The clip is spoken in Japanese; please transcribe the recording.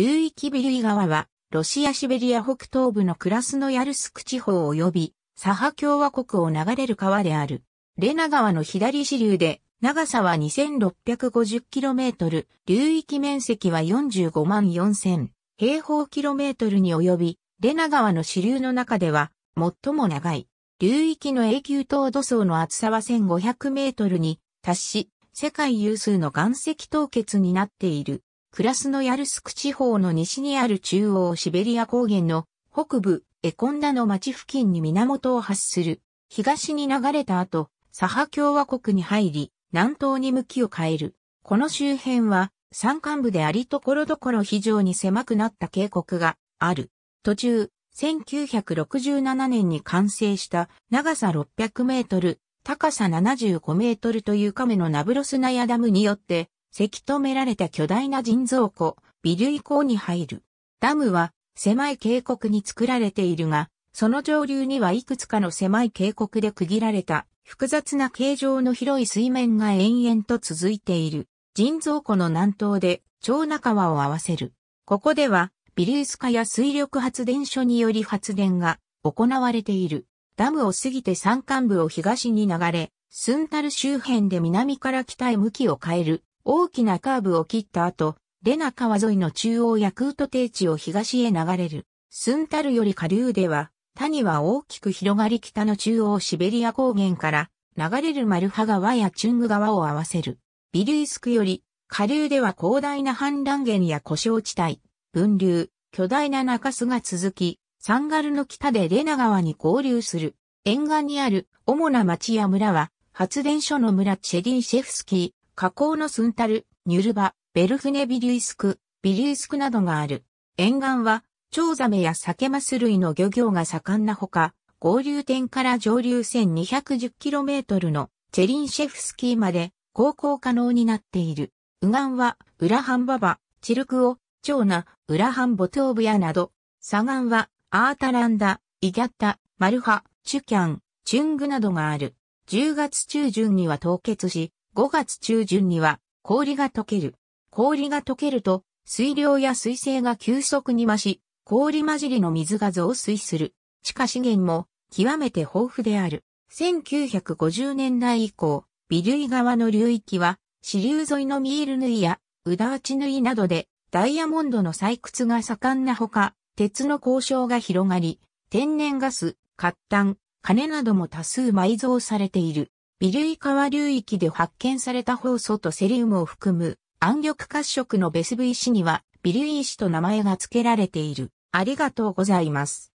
流域ビルイ川は、ロシアシベリア北東部のクラスノヤルスク地方及び、サハ共和国を流れる川である。レナ川の左支流で、長さは 2650km、流域面積は45万4000平方キロメートルに及び、レナ川の支流の中では、最も長い。流域の永久凍土層の厚さは1500メートルに達し、世界有数の岩石凍結になっている。クラスノヤルスク地方の西にある中央シベリア高原の北部エコンダの町付近に源を発する。東に流れた後、サハ共和国に入り、南東に向きを変える。この周辺は山間部でありところどころ非常に狭くなった渓谷がある。途中、1967年に完成した長さ600メートル、高さ75メートルという亀のナブロスナヤダムによってせき止められた巨大な人造湖、微類港に入る。ダムは狭い渓谷に作られているが、その上流にはいくつかの狭い渓谷で区切られた複雑な形状の広い水面が延々と続いている。人造湖の南東で長中川を合わせる。ここでは微粒ス化や水力発電所により発電が行われている。ダムを過ぎて山間部を東に流れ、スンタル周辺で南から北へ向きを変える大きなカーブを切った後、レナ川沿いの中央ヤクート低地を東へ流れる。スンタルより下流では、谷は大きく広がり北の中央シベリア高原から流れるマルハ川やチュング川を合わせる。ビリュイスクより下流では広大な氾濫源や故障地帯、分流、巨大な中州が続き、サンガルの北でレナ川に合流する。沿岸にある主な町や村は、発電所の村チェリンシェフスキー。河口のスンタル、ニュルバ、ベルフネビリュイスク、ビリュイスクなどがある。沿岸は、チョウザメやサケマス類の漁業が盛んなほか、合流点から上流 1210km のチェリンシェフスキーまで航行可能になっている。右岸は、ウラハンババ、チルクオ、チョウナ、ウラハンボトーブヤなど、左岸は、アータランダ、イギャッタ、マルハ、チュキャン、チュングなどがある。10月中旬には凍結し、5月中旬には氷が溶ける。氷が溶けると水量や水性が急速に増し、氷混じりの水が増水する。地下資源も極めて豊富である。1950年代以降、微類側の流域は支流沿いのミール縫いやウダーチ縫いなどでダイヤモンドの採掘が盛んなほか、鉄の交渉が広がり、天然ガス、活炭、金なども多数埋蔵されている。微類川流域で発見されたホウ素とセリウムを含む暗緑褐色のベスブイ石には微類石と名前が付けられている。ありがとうございます。